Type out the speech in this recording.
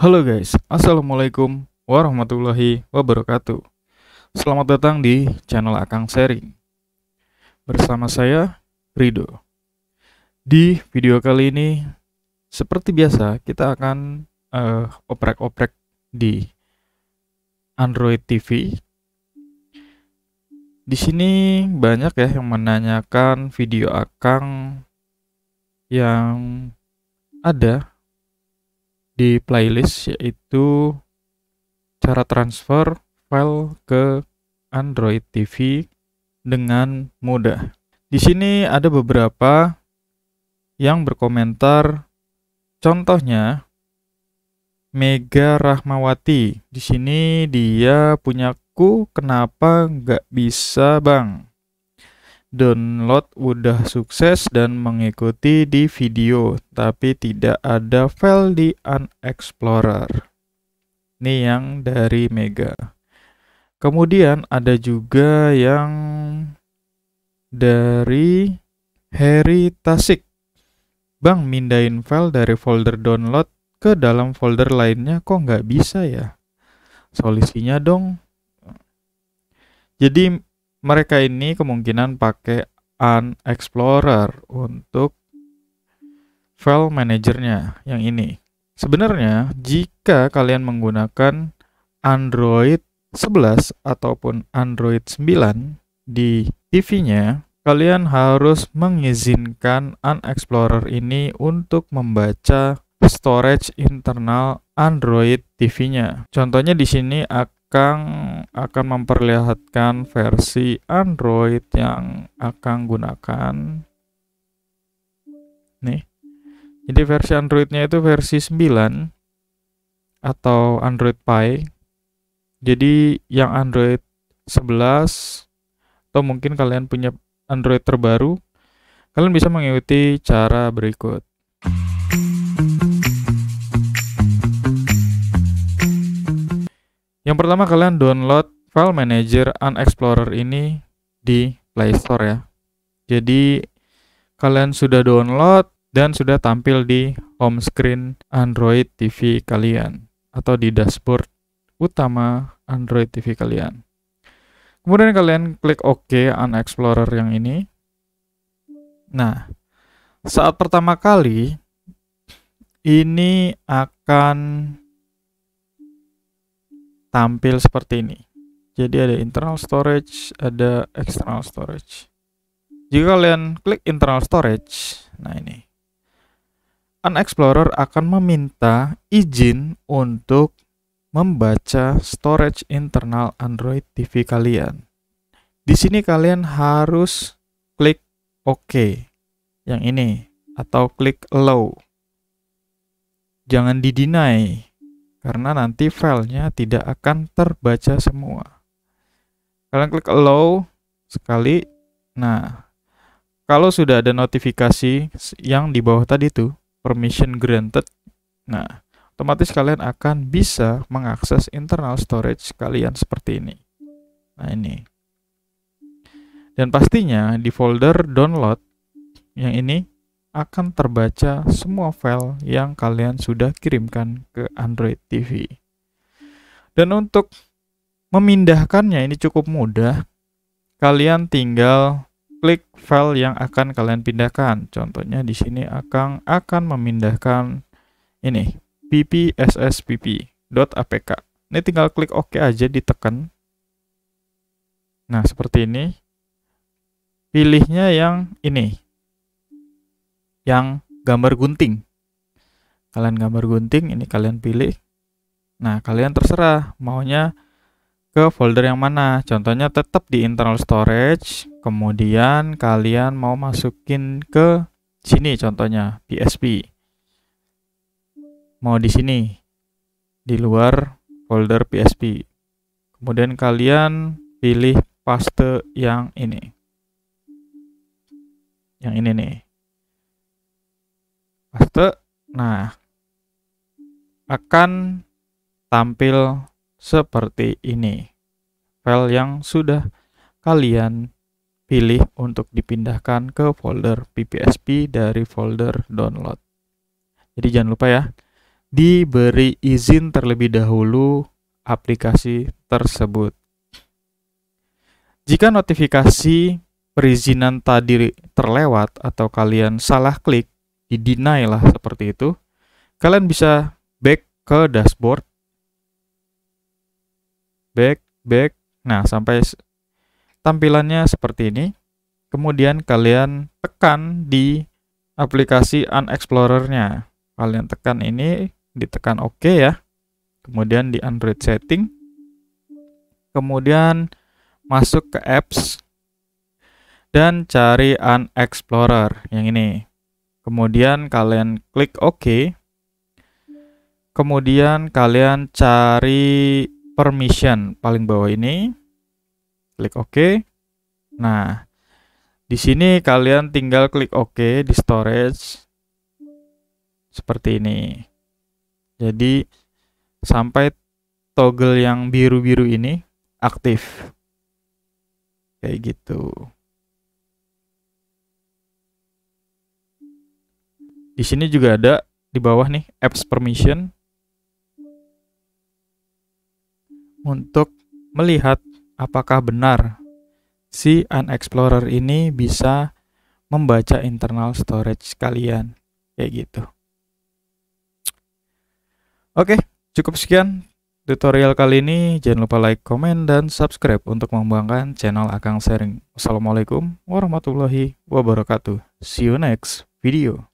Halo guys, Assalamualaikum warahmatullahi wabarakatuh Selamat datang di channel Akang Sharing Bersama saya, Rido Di video kali ini, seperti biasa kita akan oprek eh, oprek-oprek di Android TV Di sini banyak ya yang menanyakan video Akang yang ada di playlist yaitu cara transfer file ke Android TV dengan mudah. Di sini ada beberapa yang berkomentar contohnya Mega Rahmawati. Di sini dia punya punyaku kenapa nggak bisa bang? download udah sukses dan mengikuti di video, tapi tidak ada file di Unexplorer. Ini yang dari Mega. Kemudian ada juga yang dari Harry Tasik. Bang, mindahin file dari folder download ke dalam folder lainnya kok nggak bisa ya? Solusinya dong. Jadi mereka ini kemungkinan pakai an explorer untuk file manajernya yang ini. Sebenarnya jika kalian menggunakan Android 11 ataupun Android 9 di TV-nya, kalian harus mengizinkan An Explorer ini untuk membaca storage internal Android TV-nya. Contohnya di sini Akang akan memperlihatkan versi Android yang akan gunakan. Nih. Jadi versi Androidnya itu versi 9 atau Android Pie. Jadi yang Android 11 atau mungkin kalian punya Android terbaru, kalian bisa mengikuti cara berikut. Yang pertama kalian download file manager Unexplorer ini di Play Store ya. Jadi kalian sudah download dan sudah tampil di home screen Android TV kalian atau di dashboard utama Android TV kalian. Kemudian kalian klik OK Unexplorer yang ini. Nah, saat pertama kali ini akan tampil seperti ini. Jadi ada internal storage, ada external storage. Jika kalian klik internal storage, nah ini. An Explorer akan meminta izin untuk membaca storage internal Android TV kalian. Di sini kalian harus klik OK yang ini atau klik allow. Jangan di deny karena nanti filenya tidak akan terbaca semua. Kalian klik allow sekali. Nah, kalau sudah ada notifikasi yang di bawah tadi itu permission granted. Nah, otomatis kalian akan bisa mengakses internal storage kalian seperti ini. Nah, ini. Dan pastinya di folder download yang ini akan terbaca semua file yang kalian sudah kirimkan ke Android TV. Dan untuk memindahkannya ini cukup mudah. Kalian tinggal klik file yang akan kalian pindahkan. Contohnya di sini akan akan memindahkan ini ppsspp.apk. Ini tinggal klik OK aja ditekan. Nah, seperti ini. Pilihnya yang ini, yang gambar gunting. Kalian gambar gunting, ini kalian pilih. Nah, kalian terserah maunya ke folder yang mana. Contohnya tetap di internal storage, kemudian kalian mau masukin ke sini contohnya PSP. Mau di sini di luar folder PSP. Kemudian kalian pilih paste yang ini. Yang ini nih rute, nah akan tampil seperti ini. File yang sudah kalian pilih untuk dipindahkan ke folder PPSP dari folder download. Jadi jangan lupa ya, diberi izin terlebih dahulu aplikasi tersebut. Jika notifikasi perizinan tadi terlewat atau kalian salah klik, di deny lah seperti itu. Kalian bisa back ke dashboard. Back, back. Nah, sampai tampilannya seperti ini. Kemudian kalian tekan di aplikasi Unexplorer-nya. Kalian tekan ini, ditekan OK ya. Kemudian di Android setting. Kemudian masuk ke apps dan cari Unexplorer yang ini. Kemudian kalian klik OK. Kemudian kalian cari permission paling bawah ini. Klik OK. Nah, di sini kalian tinggal klik OK di storage seperti ini. Jadi sampai toggle yang biru-biru ini aktif. Kayak gitu. Di sini juga ada di bawah nih apps permission untuk melihat apakah benar si Unexplorer ini bisa membaca internal storage kalian kayak gitu. Oke, cukup sekian tutorial kali ini. Jangan lupa like, comment dan subscribe untuk mengembangkan channel Akang Sharing. Assalamualaikum warahmatullahi wabarakatuh. See you next video.